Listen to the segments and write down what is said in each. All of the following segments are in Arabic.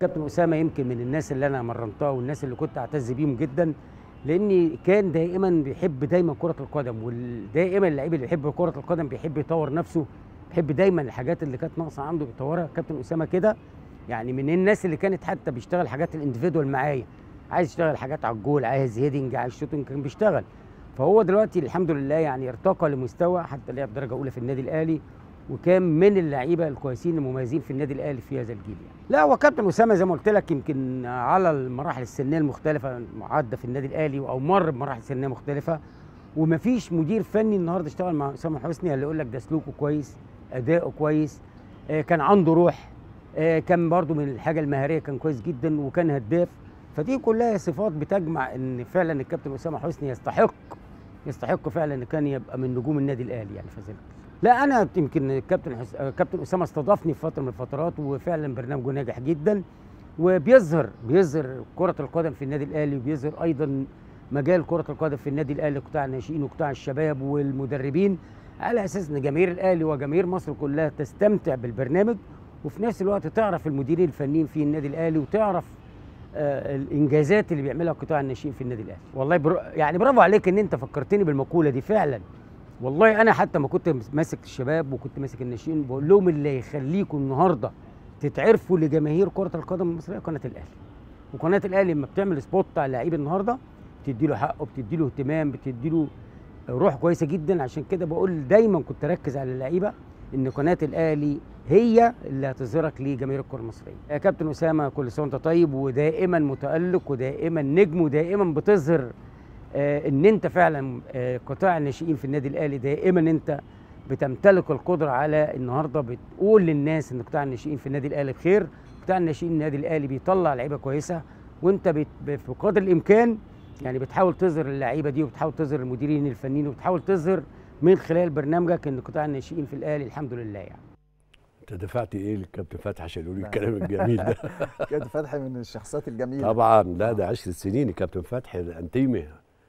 كابتن اسامه يمكن من الناس اللي انا مرنتها والناس اللي كنت اعتز بيهم جدا لاني كان دائما بيحب دايما كره القدم ودائما اللعيب اللي بيحب كره القدم بيحب يطور نفسه بيحب دايما الحاجات اللي كانت ناقصه عنده بيطورها كابتن اسامه كده يعني من الناس اللي كانت حتى بيشتغل حاجات الانديفيدوال معايا عايز يشتغل حاجات على الجول عايز هيدنج عايز شوتنج كان بيشتغل فهو دلوقتي الحمد لله يعني ارتقى لمستوى حتى لعب درجه اولى في النادي الاهلي وكان من اللعيبه الكويسين المميزين في النادي الاهلي في هذا الجيل يعني. لا هو كابتن اسامه زي ما قلت لك يمكن على المراحل السنيه المختلفه عدى في النادي الاهلي او مر بمراحل سنيه مختلفه ومفيش مدير فني النهارده اشتغل مع اسامه حسني اللي يقول لك ده سلوكه كويس اداؤه كويس آه، كان عنده روح آه، كان برده من الحاجه المهاريه كان كويس جدا وكان هداف فدي كلها صفات بتجمع ان فعلا الكابتن اسامه حسني يستحق يستحق فعلا ان كان يبقى من نجوم النادي الاهلي يعني في ذلك لا انا يمكن الكابتن حس... كابتن اسامه استضافني في فتره من الفترات وفعلا برنامجه ناجح جدا وبيظهر بيظهر كره القدم في النادي الاهلي وبيظهر ايضا مجال كره القدم في النادي الاهلي قطاع الناشئين وقطاع الشباب والمدربين على اساس ان جماهير الاهلي وجماهير مصر كلها تستمتع بالبرنامج وفي نفس الوقت تعرف المديرين الفنيين في النادي الاهلي وتعرف آه الانجازات اللي بيعملها قطاع الناشئين في النادي الاهلي والله برو يعني برافو عليك ان انت فكرتني بالمقوله دي فعلا والله انا حتى ما كنت ماسك الشباب وكنت ماسك الناشئين بقول لهم اللي يخليكم النهارده تتعرفوا لجماهير كره القدم المصريه قناه الاهلي وقناه الاهلي لما بتعمل سبوت على لعيب النهارده بتدي له حقه بتدي له اهتمام بتدي له روح كويسه جدا عشان كده بقول دايما كنت اركز على اللعيبه ان قناه الاهلي هي اللي هتظهرك لجماهير الكره المصريه يا كابتن اسامه كل سنه وانت طيب ودائما متالق ودائما نجم ودائما بتظهر آه، ان انت فعلا آه، قطاع الناشئين في النادي الاهلي دائما انت بتمتلك القدره على النهارده بتقول للناس ان قطاع الناشئين في النادي الاهلي خير قطاع الناشئين النادي الاهلي بيطلع لعيبه كويسه وانت بقدر الامكان يعني بتحاول تظهر اللعيبه دي وبتحاول تظهر المديرين الفنيين وبتحاول تظهر من خلال برنامجك ان قطاع الناشئين في الاهلي الحمد لله يعني انت دفعت ايه للكابتن فتحي عشان يقول الكلام الجميل ده كابتن فتحي من الشخصيات الجميله طبعا لا آه. ده 10 سنين الكابتن فتحي انتيمه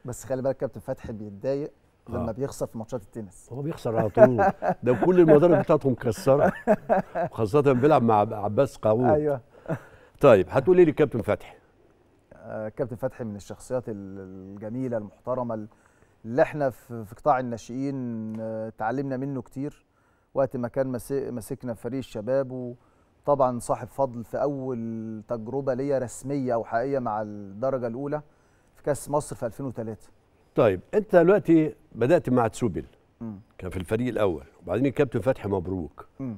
بس خلي بالك كابتن فتحي بيتضايق لما آه. بيخسر في ماتشات التنس هو بيخسر على طول ده كل المدرب بتاعته مكسره وخاصه بيلعب مع عباس قاوود ايوه طيب هتقولي لي كابتن فتحي آه كابتن فتحي من الشخصيات الجميله المحترمه اللي احنا في قطاع الناشئين اتعلمنا آه منه كتير وقت ما كان ماسكنا فريق الشباب وطبعا صاحب فضل في اول تجربه ليا رسميه او حقيقيه مع الدرجه الاولى كاس مصر في 2003 طيب انت دلوقتي بدات مع تسوبل كان في الفريق الاول وبعدين الكابتن فتحي مبروك م.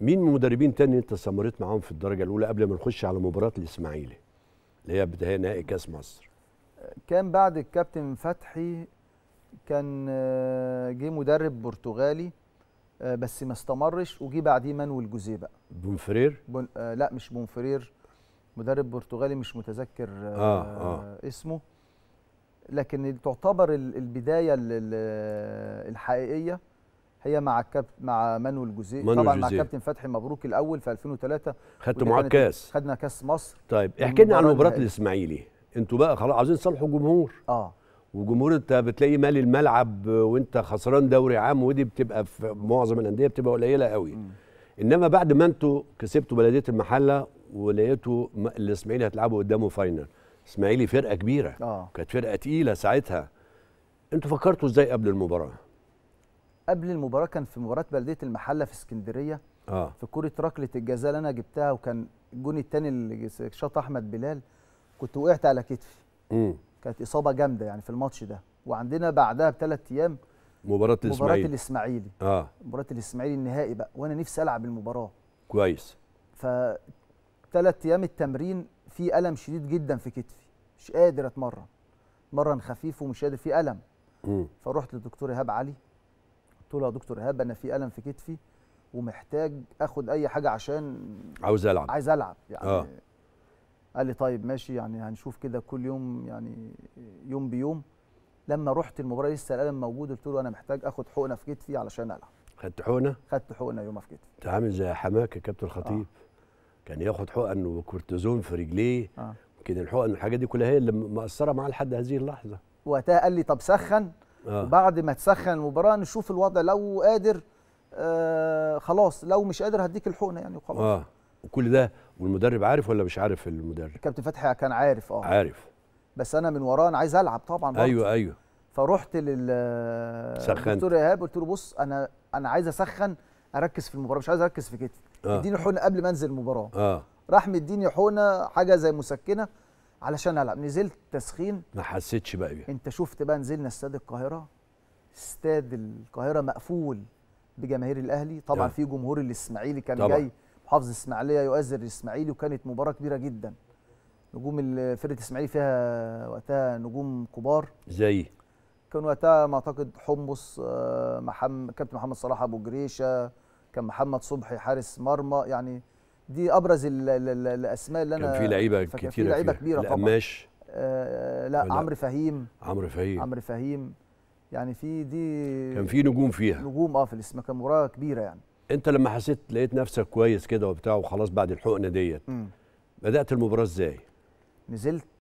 مين مدربين تاني انت استمريت معاهم في الدرجه الاولى قبل ما نخش على مباراه الاسماعيلي اللي هي بدايه نهائي كاس مصر كان بعد الكابتن فتحي كان آه، جه مدرب برتغالي آه، بس ما استمرش وجه بعديه مانويل جوزيه بقى بونفرير بون... آه لا مش بونفرير مدرب برتغالي مش متذكر آه آه, آه. اسمه لكن تعتبر البدايه الحقيقيه هي مع الكابتن مع مانويل جوزيه طبعا مع كابتن فتحي مبروك الاول في 2003 خدت معاه كاس خدنا كاس مصر طيب احكي لنا عن مباراه الاسماعيلي انتوا بقى خلاص عاوزين تصالحوا الجمهور اه وجمهور انت بتلاقي مالي الملعب وانت خسران دوري عام ودي بتبقى في معظم الانديه بتبقى قليله قوي م. انما بعد ما انتوا كسبتوا بلديه المحله ولقيتوا الاسماعيلي هتلعبوا قدامه فاينل اسماعيلي فرقه كبيره اه كانت فرقه تقيله ساعتها انتوا فكرتوا ازاي قبل المباراه قبل المباراه كان في مباراه بلديه المحله في اسكندريه آه. في كوره ركله الجزاء اللي انا جبتها وكان الجون الثاني اللي شاط احمد بلال كنت وقعت على كتفي امم كانت اصابه جامده يعني في الماتش ده وعندنا بعدها بثلاث ايام مباراه الاسماعيلي مباراه الاسماعيلي اه مباراه الاسماعيلي النهائي بقى وانا نفسي العب المباراه كويس ف ثلاث ايام التمرين في الم شديد جدا في كتفي مش قادر اتمرن اتمرن خفيف ومش قادر في الم فروحت للدكتور ايهاب علي قلت له يا دكتور ايهاب انا في الم في كتفي ومحتاج اخد اي حاجه عشان عاوز العب عايز العب يعني آه. قال لي طيب ماشي يعني هنشوف كده كل يوم يعني يوم بيوم لما رحت المباراه لسه الالم موجود قلت له انا محتاج اخد حقنه في كتفي علشان العب خدت حقنه خدت حقنه يوم في كتفي انت عامل زي حماك يا كابتن خطيب آه. كان ياخد حقن وكورتيزون في رجليه آه. يمكن الحقن والحاجات دي كلها هي اللي مأثره معاه لحد هذه اللحظه وقتها قال لي طب سخن آه. وبعد ما تسخن المباراه نشوف الوضع لو قادر آه خلاص لو مش قادر هديك الحقنه يعني وخلاص اه وكل ده والمدرب عارف ولا مش عارف المدرب كابتن فتحي كان عارف اه عارف بس انا من وراه انا عايز العب طبعا برضه. ايوه ايوه فرحت لل دكتور ايهاب قلت له بص انا انا عايز اسخن اركز في المباراه مش عايز اركز في كتفي آه. مديني حقنه قبل ما انزل المباراه اه راح مديني حقنه حاجه زي مسكنه علشان العب نزلت تسخين ما حسيتش بقى بيها انت شفت بقى نزلنا استاد القاهره استاد القاهره مقفول بجماهير الاهلي طبعا آه. في جمهور الاسماعيلي كان طبعا. جاي محافظ الاسماعيليه يؤذر الاسماعيلي وكانت مباراه كبيره جدا نجوم فرقه الاسماعيلي فيها وقتها نجوم كبار زي كان وقتها ما اعتقد حمص آه، محمد كابتن محمد صلاح ابو جريشه كان محمد صبحي حارس مرمى يعني دي ابرز الـ الـ الـ الاسماء اللي انا كان في لعيبه كتير في لعيبه كبيره طبعا قماش آه لا عمرو فهيم عمرو فهيم عمرو فهيم يعني في دي كان في نجوم فيها نجوم اه في الاسم كان مباراه كبيره يعني انت لما حسيت لقيت نفسك كويس كده وبتاع وخلاص بعد الحقنه ديت بدات المباراه ازاي نزلت